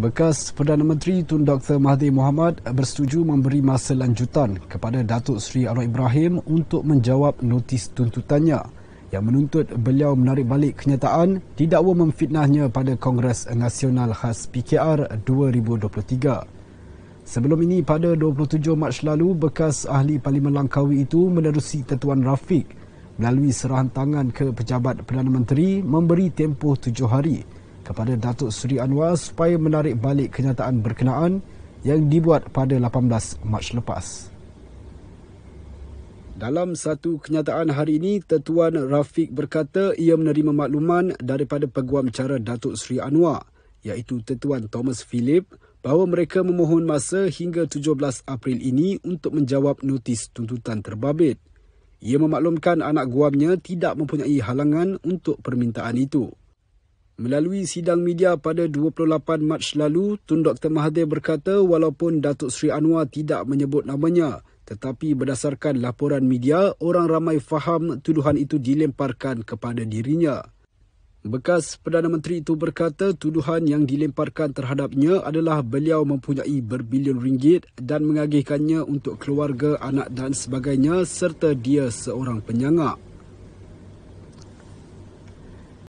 Bekas Perdana Menteri Tun Dr Mahathir Mohamad bersetuju memberi masa lanjutan kepada Datuk Seri Anwar Ibrahim untuk menjawab notis tuntutannya yang menuntut beliau menarik balik kenyataan didakwa memfitnahnya pada Kongres Nasional khas PKR 2023. Sebelum ini pada 27 Mac lalu bekas ahli Parlimen Langkawi itu menerusi tetuan Rafiq melalui serahan tangan ke pejabat Perdana Menteri memberi tempoh tujuh hari kepada Datuk Seri Anwar supaya menarik balik kenyataan berkenaan yang dibuat pada 18 Mac lepas. Dalam satu kenyataan hari ini, Tetuan Rafiq berkata ia menerima makluman daripada peguam cara Datuk Seri Anwar iaitu Tetuan Thomas Philip bahawa mereka memohon masa hingga 17 April ini untuk menjawab notis tuntutan terbabit. Ia memaklumkan anak guamnya tidak mempunyai halangan untuk permintaan itu. Melalui sidang media pada 28 Mac lalu, Tun Dr Mahathir berkata walaupun Datuk Sri Anwar tidak menyebut namanya, tetapi berdasarkan laporan media, orang ramai faham tuduhan itu dilemparkan kepada dirinya. Bekas Perdana Menteri itu berkata tuduhan yang dilemparkan terhadapnya adalah beliau mempunyai berbilion ringgit dan mengagihkannya untuk keluarga, anak dan sebagainya serta dia seorang penyangak.